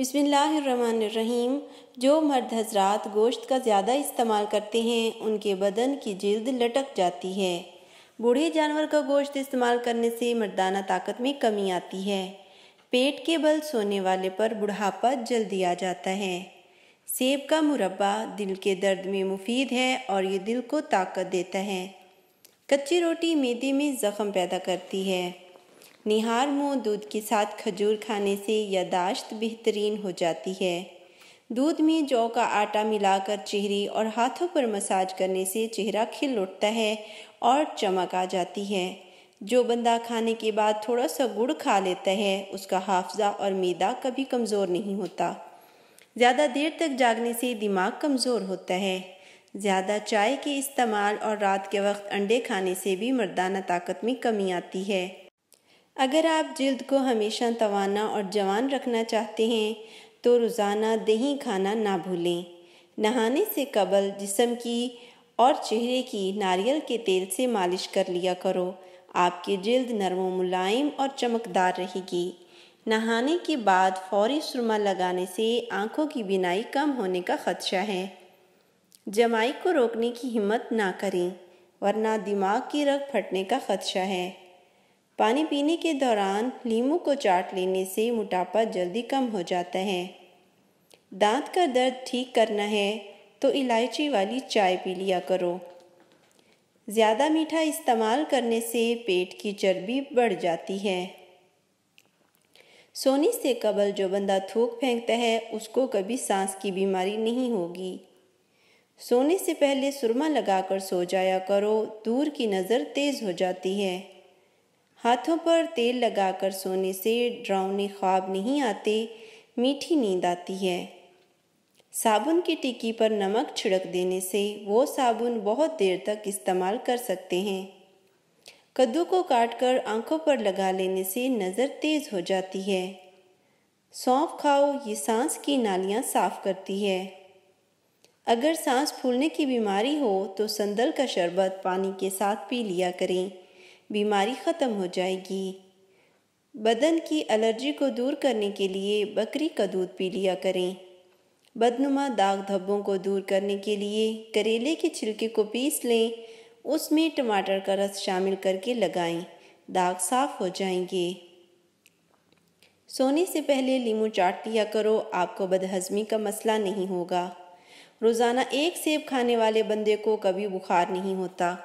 बिसमीम जो मर्द हजरात गोश्त का ज़्यादा इस्तेमाल करते हैं उनके बदन की जल्द लटक जाती है बूढ़े जानवर का गोश्त इस्तेमाल करने से मर्दाना ताकत में कमी आती है पेट के बल सोने वाले पर बुढ़ापा जल्दी आ जाता है सेब का मुरबा दिल के दर्द में मुफीद है और ये दिल को ताकत देता है कच्ची रोटी मेदे में ज़ख़म पैदा करती है निहार मुँह दूध के साथ खजूर खाने से यादाश्त बेहतरीन हो जाती है दूध में जौ का आटा मिलाकर चेहरे और हाथों पर मसाज करने से चेहरा खिल उठता है और चमक आ जाती है जो बंदा खाने के बाद थोड़ा सा गुड़ खा लेता है उसका हाफजा और मैदा कभी कमज़ोर नहीं होता ज़्यादा देर तक जागने से दिमाग कमज़ोर होता है ज़्यादा चाय के इस्तेमाल और रात के वक्त अंडे खाने से भी मर्दाना ताकत में कमी आती है अगर आप जल्द को हमेशा तवाना और जवान रखना चाहते हैं तो रोज़ाना दही खाना ना भूलें नहाने से कबल जिसम की और चेहरे की नारियल के तेल से मालिश कर लिया करो आपकी जल्द नरम मुलायम और चमकदार रहेगी नहाने के बाद फौरी सुरमा लगाने से आंखों की बिनाई कम होने का खदशा है जमाई को रोकने की हिम्मत ना करें वरना दिमाग की रग फटने का खदशा है पानी पीने के दौरान लीमू को चाट लेने से मोटापा जल्दी कम हो जाता है दांत का दर्द ठीक करना है तो इलायची वाली चाय पी लिया करो ज़्यादा मीठा इस्तेमाल करने से पेट की चर्बी बढ़ जाती है सोने से कबल जो बंदा थूक फेंकता है उसको कभी सांस की बीमारी नहीं होगी सोने से पहले सुरमा लगाकर सो जाया करो दूर की नज़र तेज़ हो जाती है हाथों पर तेल लगाकर सोने से डरावने ख्वाब नहीं आते मीठी नींद आती है साबुन की टिक्की पर नमक छिड़क देने से वो साबुन बहुत देर तक इस्तेमाल कर सकते हैं कद्दू को काटकर आंखों पर लगा लेने से नज़र तेज हो जाती है सौंफ खाओ ये सांस की नालियाँ साफ करती है अगर सांस फूलने की बीमारी हो तो संदल का शरबत पानी के साथ पी लिया करें बीमारी ख़त्म हो जाएगी बदन की एलर्जी को दूर करने के लिए बकरी का दूध पी लिया करें बदनुमा दाग धब्बों को दूर करने के लिए करेले के छिलके को पीस लें उसमें टमाटर का रस शामिल करके लगाएं दाग साफ हो जाएंगे सोने से पहले लीमू चाट लिया करो आपको बदहजमी का मसला नहीं होगा रोज़ाना एक सेब खाने वाले बंदे को कभी बुखार नहीं होता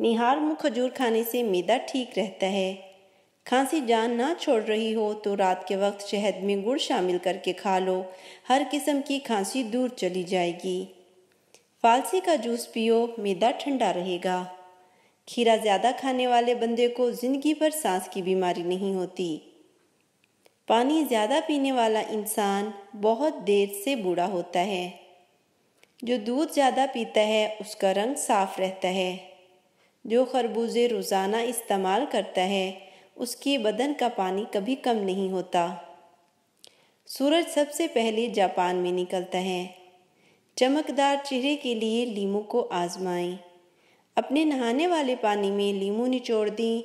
निहार मुख खजूर खाने से मैदा ठीक रहता है खांसी जान ना छोड़ रही हो तो रात के वक्त शहद में गुड़ शामिल करके खा लो हर किस्म की खांसी दूर चली जाएगी फालसी का जूस पियो मैदा ठंडा रहेगा खीरा ज़्यादा खाने वाले बंदे को ज़िंदगी भर सांस की बीमारी नहीं होती पानी ज़्यादा पीने वाला इंसान बहुत देर से बूढ़ा होता है जो दूध ज़्यादा पीता है उसका रंग साफ रहता है जो खरबूजे रोज़ाना इस्तेमाल करता है उसके बदन का पानी कभी कम नहीं होता सूरज सबसे पहले जापान में निकलता है चमकदार चेहरे के लिए लीमू को आजमाएं अपने नहाने वाले पानी में लीमू निचोड़ दें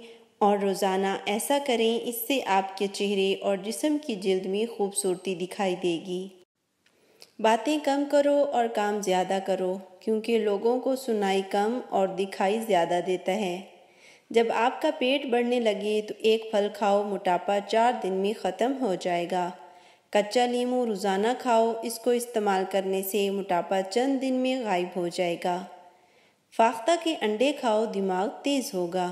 और रोज़ाना ऐसा करें इससे आपके चेहरे और जिसम की जल्द में खूबसूरती दिखाई देगी बातें कम करो और काम ज़्यादा करो क्योंकि लोगों को सुनाई कम और दिखाई ज़्यादा देता है जब आपका पेट बढ़ने लगे तो एक फल खाओ मोटापा चार दिन में ख़त्म हो जाएगा कच्चा लीमू रोज़ाना खाओ इसको इस्तेमाल करने से मोटापा चंद दिन में गायब हो जाएगा फाख्ता के अंडे खाओ दिमाग तेज़ होगा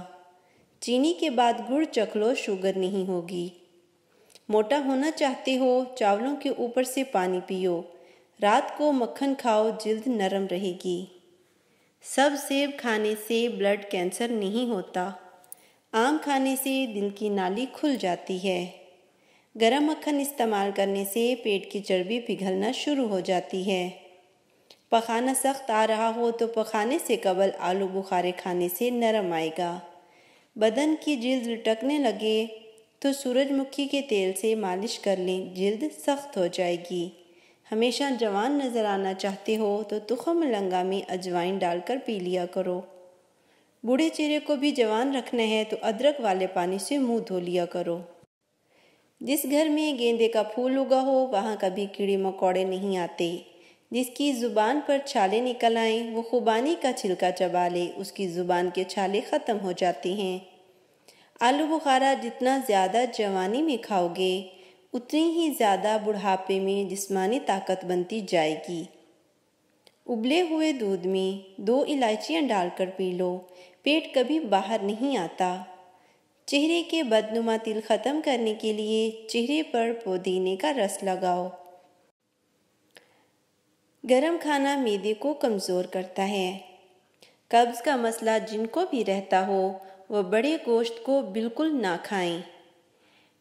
चीनी के बाद गुड़ चख लो शुगर नहीं होगी मोटा होना चाहते हो चावलों के ऊपर से पानी पियो रात को मक्खन खाओ जल्द नरम रहेगी सब सेब खाने से ब्लड कैंसर नहीं होता आम खाने से दिल की नाली खुल जाती है गरम मक्खन इस्तेमाल करने से पेट की चर्बी पिघलना शुरू हो जाती है पखाना सख्त आ रहा हो तो पखाने से कबल आलू बुखारे खाने से नरम आएगा बदन की जल्द लटकने लगे तो सूरजमुखी के तेल से मालिश कर लें जल्द सख्त हो जाएगी हमेशा जवान नज़र आना चाहते हो तो तुखम लंगा में अजवाइन डालकर पी लिया करो बूढ़े चेहरे को भी जवान रखना है तो अदरक वाले पानी से मुंह धो लिया करो जिस घर में गेंदे का फूल उगा हो वहाँ कभी कीड़े मकोड़े नहीं आते जिसकी ज़ुबान पर छाले निकल आए वो खुबानी का छिलका चबा ले उसकी ज़ुबान के छाले ख़त्म हो जाते हैं आलू बुखारा जितना ज़्यादा जवानी में खाओगे उतनी ही ज़्यादा बुढ़ापे में जिस्मानी ताकत बनती जाएगी उबले हुए दूध में दो इलायचियाँ डालकर पी लो पेट कभी बाहर नहीं आता चेहरे के बदनुमा तिल ख़त्म करने के लिए चेहरे पर पुदीने का रस लगाओ गरम खाना मेदे को कमज़ोर करता है कब्ज़ का मसला जिनको भी रहता हो वह बड़े गोश्त को बिल्कुल ना खाएं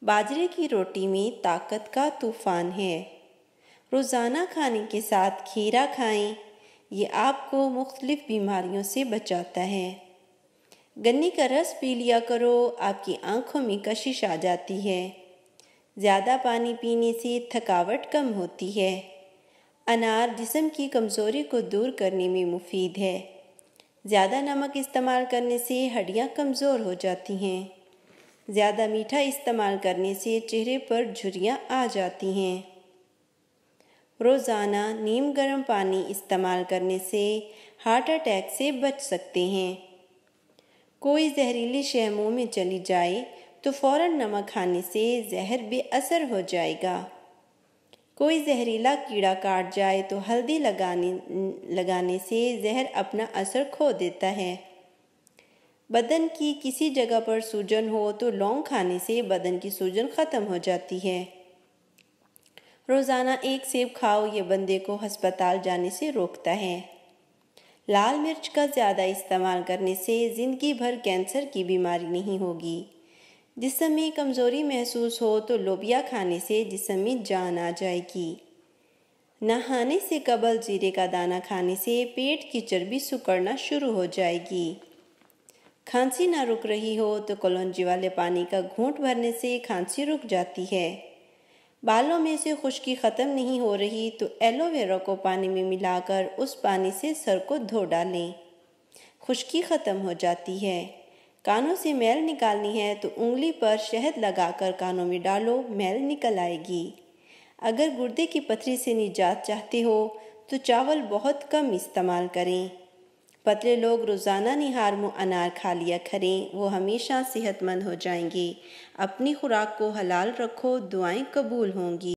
बाजरे की रोटी में ताकत का तूफान है रोज़ाना खाने के साथ खीरा खाएं ये आपको मुख्तलिफ़ बीमारियों से बचाता है गन्ने का रस पी लिया करो आपकी आंखों में कशिश आ जाती है ज़्यादा पानी पीने से थकावट कम होती है अनार जिसम की कमज़ोरी को दूर करने में मुफीद है ज़्यादा नमक इस्तेमाल करने से हड्डियाँ कमज़ोर हो जाती हैं ज़्यादा मीठा इस्तेमाल करने से चेहरे पर झुरियाँ आ जाती हैं रोज़ाना नीम गर्म पानी इस्तेमाल करने से हार्ट अटैक से बच सकते हैं कोई जहरीली शह मुँह में चली जाए तो फ़ौर नमक खाने से जहर बेअसर हो जाएगा कोई जहरीला कीड़ा काट जाए तो हल्दी लगाने लगाने से जहर अपना असर खो देता है बदन की किसी जगह पर सूजन हो तो लौंग खाने से बदन की सूजन ख़त्म हो जाती है रोज़ाना एक सेब खाओ ये बंदे को हस्पताल जाने से रोकता है लाल मिर्च का ज़्यादा इस्तेमाल करने से ज़िंदगी भर कैंसर की बीमारी नहीं होगी जिसम में कमज़ोरी महसूस हो तो लोबिया खाने से जिसम में जान आ जाएगी नहाने से कबल जीरे का दाना खाने से पेट की चर्बी सुकड़ना शुरू हो जाएगी खांसी ना रुक रही हो तो कलौंजी वाले पानी का घूंट भरने से खांसी रुक जाती है बालों में से खुश्की ख़त्म नहीं हो रही तो एलोवेरा को पानी में मिलाकर उस पानी से सर को धो डालें खुश्की ख़त्म हो जाती है कानों से मैल निकालनी है तो उंगली पर शहद लगाकर कानों में डालो मैल निकल आएगी अगर गुर्दे की पथरी से निजात चाहते हो तो चावल बहुत कम इस्तेमाल करें पतले लोग रोज़ाना निहार मु अनार खा लिया करें वो हमेशा सेहतमंद हो जाएंगे अपनी खुराक को हलाल रखो दुआएं कबूल होंगी